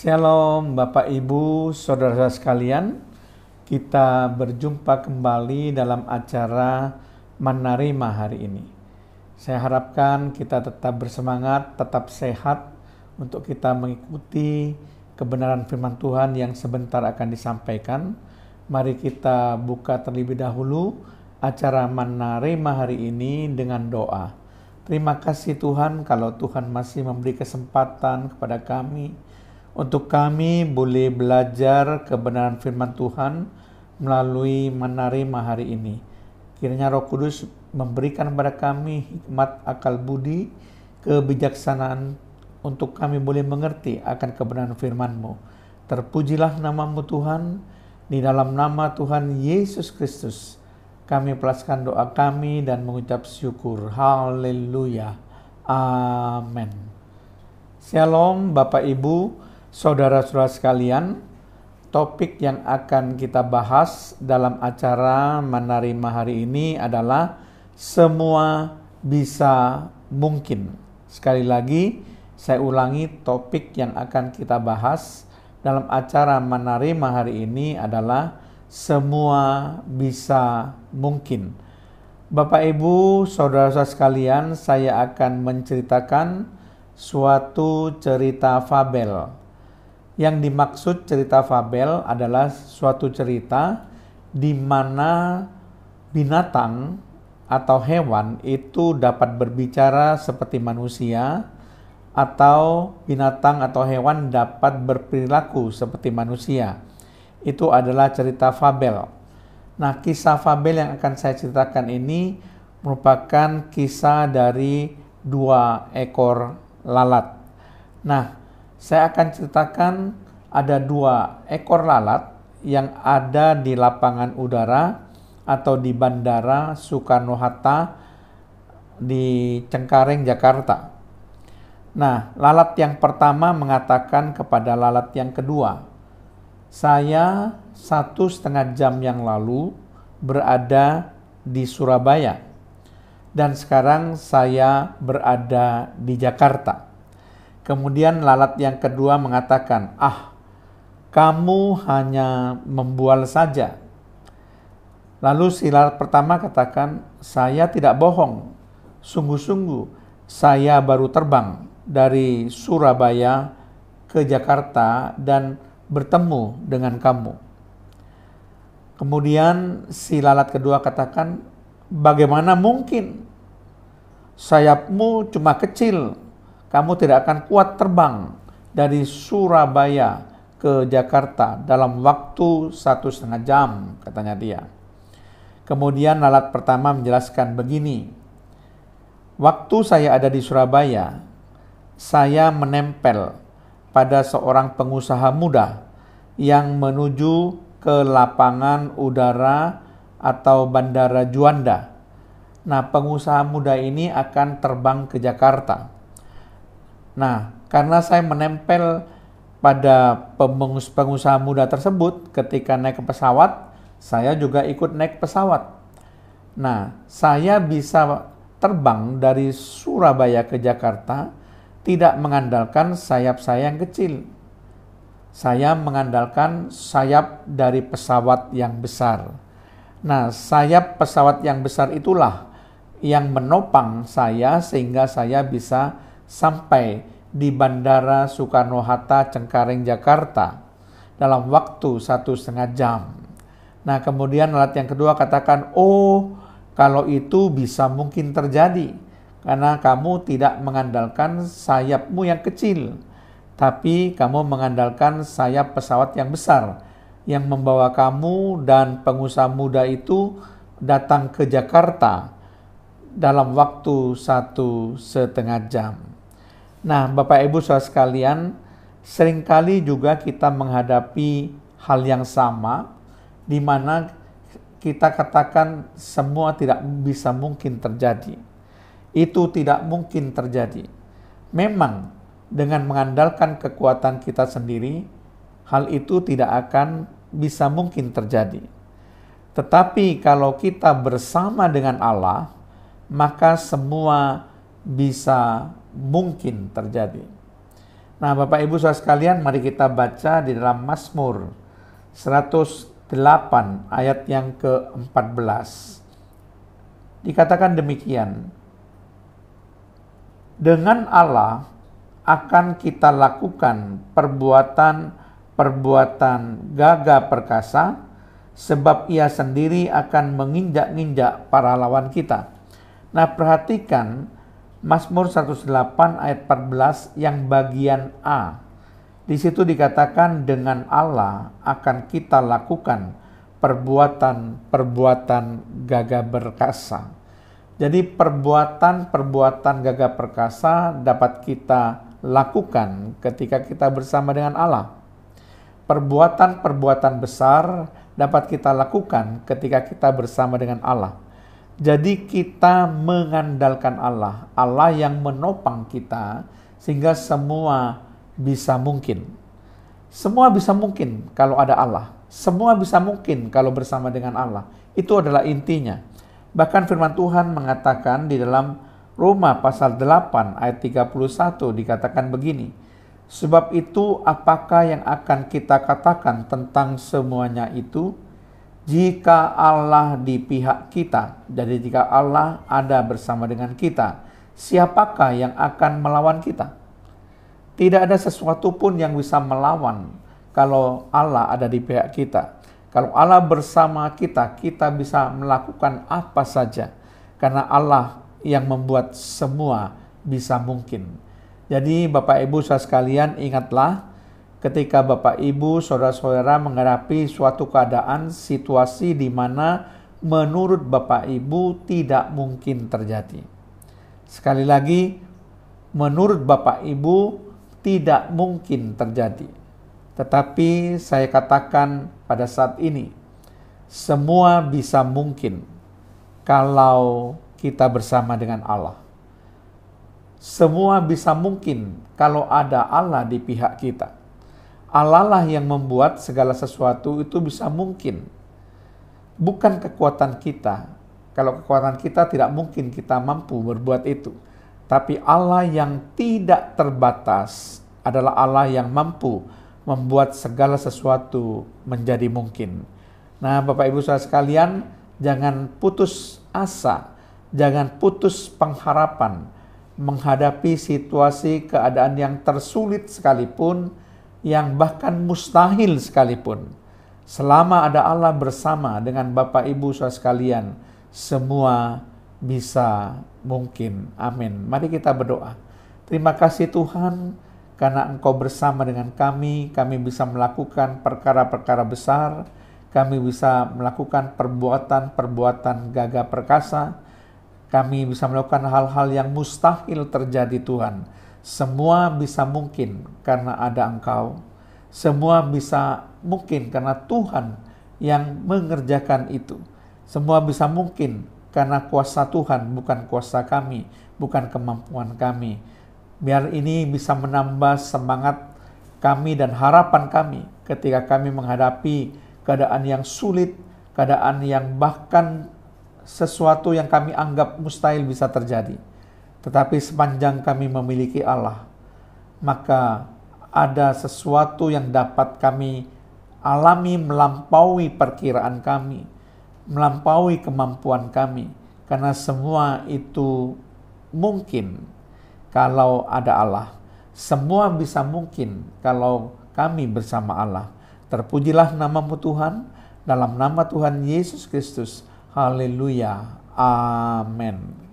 Shalom Bapak Ibu, Saudara-saudara sekalian. Kita berjumpa kembali dalam acara Manarima hari ini. Saya harapkan kita tetap bersemangat, tetap sehat untuk kita mengikuti kebenaran firman Tuhan yang sebentar akan disampaikan. Mari kita buka terlebih dahulu acara menerima hari ini dengan doa. Terima kasih Tuhan kalau Tuhan masih memberi kesempatan kepada kami untuk kami boleh belajar kebenaran firman Tuhan melalui menerima hari ini. Kiranya Roh Kudus memberikan kepada kami hikmat akal budi, kebijaksanaan untuk kami boleh mengerti akan kebenaran firman-Mu. Terpujilah namamu Tuhan, di dalam nama Tuhan Yesus Kristus. Kami pelaskan doa kami dan mengucap syukur. Haleluya. Amin. Shalom Bapak Ibu. Saudara-saudara sekalian, topik yang akan kita bahas dalam acara Menerima hari ini adalah semua bisa mungkin. Sekali lagi, saya ulangi topik yang akan kita bahas dalam acara Menerima hari ini adalah semua bisa mungkin. Bapak Ibu, saudara-saudara sekalian, saya akan menceritakan suatu cerita fabel yang dimaksud cerita fabel adalah suatu cerita di mana binatang atau hewan itu dapat berbicara seperti manusia atau binatang atau hewan dapat berperilaku seperti manusia. Itu adalah cerita fabel. Nah, kisah fabel yang akan saya ceritakan ini merupakan kisah dari dua ekor lalat. Nah, saya akan ceritakan ada dua ekor lalat yang ada di lapangan udara atau di Bandara Soekarno-Hatta di Cengkareng, Jakarta. Nah, lalat yang pertama mengatakan kepada lalat yang kedua, saya satu setengah jam yang lalu berada di Surabaya dan sekarang saya berada di Jakarta. Kemudian lalat yang kedua mengatakan, "Ah, kamu hanya membual saja." Lalu si lalat pertama katakan, "Saya tidak bohong. Sungguh-sungguh saya baru terbang dari Surabaya ke Jakarta dan bertemu dengan kamu." Kemudian si lalat kedua katakan, "Bagaimana mungkin sayapmu cuma kecil?" kamu tidak akan kuat terbang dari Surabaya ke Jakarta dalam waktu satu setengah jam, katanya dia. Kemudian lalat pertama menjelaskan begini, Waktu saya ada di Surabaya, saya menempel pada seorang pengusaha muda yang menuju ke lapangan udara atau bandara Juanda. Nah, pengusaha muda ini akan terbang ke Jakarta. Nah, karena saya menempel pada pengusaha muda tersebut ketika naik ke pesawat, saya juga ikut naik pesawat. Nah, saya bisa terbang dari Surabaya ke Jakarta tidak mengandalkan sayap saya yang kecil. Saya mengandalkan sayap dari pesawat yang besar. Nah, sayap pesawat yang besar itulah yang menopang saya sehingga saya bisa sampai di Bandara Soekarno-Hatta Cengkareng, Jakarta dalam waktu satu setengah jam. Nah kemudian alat yang kedua katakan, oh kalau itu bisa mungkin terjadi karena kamu tidak mengandalkan sayapmu yang kecil, tapi kamu mengandalkan sayap pesawat yang besar yang membawa kamu dan pengusaha muda itu datang ke Jakarta dalam waktu satu setengah jam. Nah, Bapak Ibu saudara sekalian, seringkali juga kita menghadapi hal yang sama di mana kita katakan semua tidak bisa mungkin terjadi. Itu tidak mungkin terjadi. Memang dengan mengandalkan kekuatan kita sendiri, hal itu tidak akan bisa mungkin terjadi. Tetapi kalau kita bersama dengan Allah, maka semua bisa mungkin terjadi. Nah, Bapak Ibu Saudara sekalian, mari kita baca di dalam Mazmur 108 ayat yang ke-14. Dikatakan demikian, dengan Allah akan kita lakukan perbuatan-perbuatan gagah perkasa, sebab ia sendiri akan menginjak-injak para lawan kita. Nah, perhatikan Mazmur 108 ayat 14 yang bagian A. Di situ dikatakan dengan Allah akan kita lakukan perbuatan-perbuatan gagah perkasa. Jadi perbuatan-perbuatan gagah perkasa dapat kita lakukan ketika kita bersama dengan Allah. Perbuatan-perbuatan besar dapat kita lakukan ketika kita bersama dengan Allah jadi kita mengandalkan Allah, Allah yang menopang kita sehingga semua bisa mungkin. Semua bisa mungkin kalau ada Allah. Semua bisa mungkin kalau bersama dengan Allah. Itu adalah intinya. Bahkan firman Tuhan mengatakan di dalam Roma pasal 8 ayat 31 dikatakan begini. Sebab itu apakah yang akan kita katakan tentang semuanya itu? jika Allah di pihak kita, jadi jika Allah ada bersama dengan kita, siapakah yang akan melawan kita? Tidak ada sesuatu pun yang bisa melawan kalau Allah ada di pihak kita. Kalau Allah bersama kita, kita bisa melakukan apa saja karena Allah yang membuat semua bisa mungkin. Jadi Bapak Ibu saudara sekalian ingatlah ketika Bapak Ibu, saudara-saudara menghadapi suatu keadaan situasi di mana menurut Bapak Ibu tidak mungkin terjadi. Sekali lagi, menurut Bapak Ibu tidak mungkin terjadi. Tetapi saya katakan pada saat ini, semua bisa mungkin kalau kita bersama dengan Allah. Semua bisa mungkin kalau ada Allah di pihak kita Allah lah yang membuat segala sesuatu itu bisa mungkin. Bukan kekuatan kita. Kalau kekuatan kita tidak mungkin kita mampu berbuat itu. Tapi Allah yang tidak terbatas adalah Allah yang mampu membuat segala sesuatu menjadi mungkin. Nah, Bapak Ibu Saudara sekalian, jangan putus asa, jangan putus pengharapan menghadapi situasi keadaan yang tersulit sekalipun yang bahkan mustahil sekalipun. Selama ada Allah bersama dengan Bapak Ibu saudara sekalian, semua bisa mungkin. Amin. Mari kita berdoa. Terima kasih Tuhan karena Engkau bersama dengan kami, kami bisa melakukan perkara-perkara besar, kami bisa melakukan perbuatan-perbuatan gagah perkasa, kami bisa melakukan hal-hal yang mustahil terjadi Tuhan semua bisa mungkin karena ada Engkau. Semua bisa mungkin karena Tuhan yang mengerjakan itu. Semua bisa mungkin karena kuasa Tuhan, bukan kuasa kami, bukan kemampuan kami. Biar ini bisa menambah semangat kami dan harapan kami ketika kami menghadapi keadaan yang sulit, keadaan yang bahkan sesuatu yang kami anggap mustahil bisa terjadi. Tetapi sepanjang kami memiliki Allah, maka ada sesuatu yang dapat kami alami melampaui perkiraan kami, melampaui kemampuan kami, karena semua itu mungkin kalau ada Allah. Semua bisa mungkin kalau kami bersama Allah. Terpujilah namamu Tuhan, dalam nama Tuhan Yesus Kristus. Haleluya. Amen